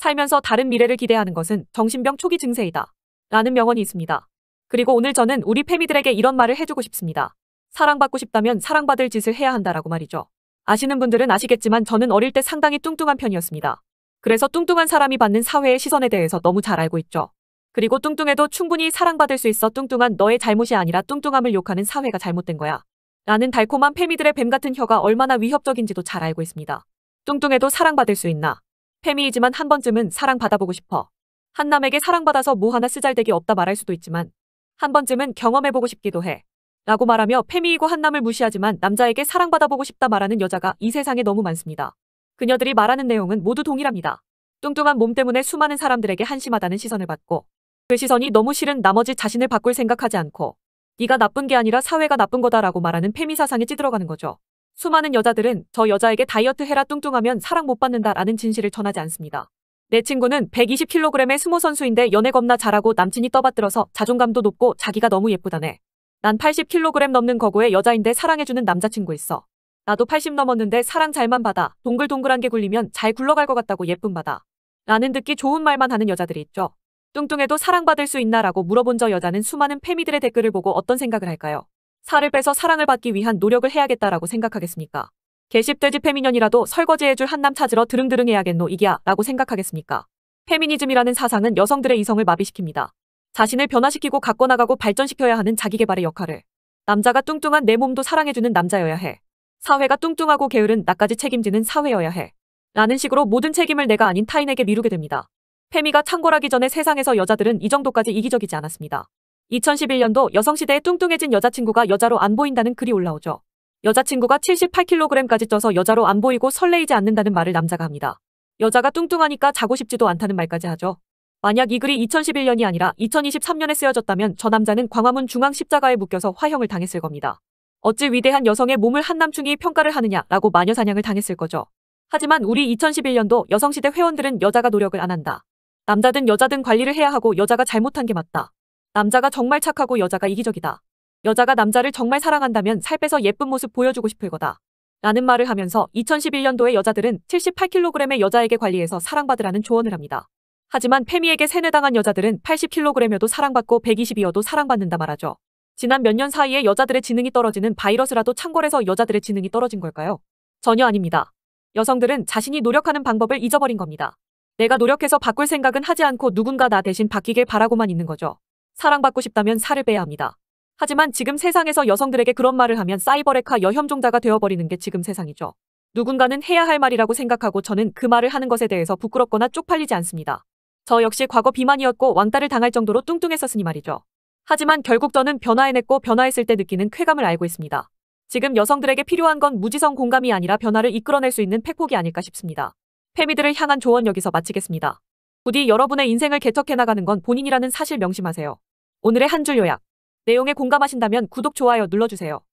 살면서 다른 미래를 기대하는 것은 정신병 초기 증세이다. 라는 명언이 있습니다. 그리고 오늘 저는 우리 패미들에게 이런 말을 해주고 싶습니다. 사랑받고 싶다면 사랑받을 짓을 해야 한다라고 말이죠. 아시는 분들은 아시겠지만 저는 어릴 때 상당히 뚱뚱한 편이었습니다. 그래서 뚱뚱한 사람이 받는 사회의 시선에 대해서 너무 잘 알고 있죠. 그리고 뚱뚱해도 충분히 사랑받을 수 있어 뚱뚱한 너의 잘못이 아니라 뚱뚱함을 욕하는 사회가 잘못된 거야. 라는 달콤한 패미들의 뱀 같은 혀가 얼마나 위협적인지도 잘 알고 있습니다. 뚱뚱해도 사랑받을 수 있나? 페미이지만 한 번쯤은 사랑받아보고 싶어. 한남에게 사랑받아서 뭐 하나 쓰잘데기 없다 말할 수도 있지만 한 번쯤은 경험해보고 싶기도 해. 라고 말하며 페미이고 한남을 무시하지만 남자에게 사랑받아보고 싶다 말하는 여자가 이 세상에 너무 많습니다. 그녀들이 말하는 내용은 모두 동일합니다. 뚱뚱한 몸 때문에 수많은 사람들에게 한심하다는 시선을 받고 그 시선이 너무 싫은 나머지 자신을 바꿀 생각하지 않고 네가 나쁜 게 아니라 사회가 나쁜 거다라고 말하는 페미 사상에 찌들어가는 거죠. 수많은 여자들은 저 여자에게 다이어트 해라 뚱뚱하면 사랑 못 받는다라는 진실을 전하지 않습니다. 내 친구는 120kg의 스모 선수인데 연애 겁나 잘하고 남친이 떠받들어서 자존감도 높고 자기가 너무 예쁘다네. 난 80kg 넘는 거고의 여자인데 사랑해주는 남자친구 있어. 나도 80 넘었는데 사랑 잘만 받아. 동글동글한 게 굴리면 잘 굴러갈 것 같다고 예쁨 받아. 라는 듣기 좋은 말만 하는 여자들이 있죠. 뚱뚱해도 사랑받을 수 있나라고 물어본 저 여자는 수많은 페미들의 댓글을 보고 어떤 생각을 할까요? 살을 빼서 사랑을 받기 위한 노력을 해야겠다라고 생각하겠습니까? 개십돼지 페미니언이라도 설거지해줄 한남 찾으러 드릉드릉 해야겠노 이기야 라고 생각하겠습니까? 페미니즘이라는 사상은 여성들의 이성을 마비시킵니다. 자신을 변화시키고 갖고 나가고 발전시켜야 하는 자기개발의 역할을. 남자가 뚱뚱한 내 몸도 사랑해주는 남자여야 해. 사회가 뚱뚱하고 게으른 나까지 책임지는 사회여야 해. 라는 식으로 모든 책임을 내가 아닌 타인에게 미루게 됩니다. 페미가 창궐하기 전에 세상에서 여자들은 이 정도까지 이기적이지 않았습니다. 2011년도 여성시대에 뚱뚱해진 여자친구가 여자로 안 보인다는 글이 올라오죠. 여자친구가 78kg까지 쪄서 여자로 안 보이고 설레이지 않는다는 말을 남자가 합니다. 여자가 뚱뚱하니까 자고 싶지도 않다는 말까지 하죠. 만약 이 글이 2011년이 아니라 2023년에 쓰여졌다면 저 남자는 광화문 중앙 십자가에 묶여서 화형을 당했을 겁니다. 어찌 위대한 여성의 몸을 한 남충이 평가를 하느냐라고 마녀 사냥을 당했을 거죠. 하지만 우리 2011년도 여성시대 회원들은 여자가 노력을 안 한다. 남자든 여자든 관리를 해야 하고 여자가 잘못한 게 맞다. 남자가 정말 착하고 여자가 이기적이다. 여자가 남자를 정말 사랑한다면 살 빼서 예쁜 모습 보여주고 싶을 거다. 라는 말을 하면서 2011년도에 여자들은 78kg의 여자에게 관리해서 사랑받으라는 조언을 합니다. 하지만 페미에게 세뇌당한 여자들은 80kg여도 사랑받고 120이어도 사랑받는다 말하죠. 지난 몇 년 사이에 여자들의 지능이 떨어지는 바이러스라도 창궐해서 여자들의 지능이 떨어진 걸까요? 전혀 아닙니다. 여성들은 자신이 노력하는 방법을 잊어버린 겁니다. 내가 노력해서 바꿀 생각은 하지 않고 누군가 나 대신 바뀌길 바라고만 있는 거죠. 사랑받고 싶다면 살을 빼야 합니다. 하지만 지금 세상에서 여성들에게 그런 말을 하면 사이버레카 여혐종자가 되어버리는 게 지금 세상이죠. 누군가는 해야 할 말이라고 생각하고 저는 그 말을 하는 것에 대해서 부끄럽거나 쪽팔리지 않습니다. 저 역시 과거 비만이었고 왕따를 당할 정도로 뚱뚱했었으니 말이죠. 하지만 결국 저는 변화해냈고 변화했을 때 느끼는 쾌감을 알고 있습니다. 지금 여성들에게 필요한 건 무지성 공감이 아니라 변화를 이끌어낼 수 있는 팩폭이 아닐까 싶습니다. 페미들을 향한 조언 여기서 마치겠습니다. 부디 여러분의 인생을 개척해 나가는 건 본인이라는 사실 명심하세요. 오늘의 한 줄 요약. 내용에 공감하신다면 구독, 좋아요 눌러주세요.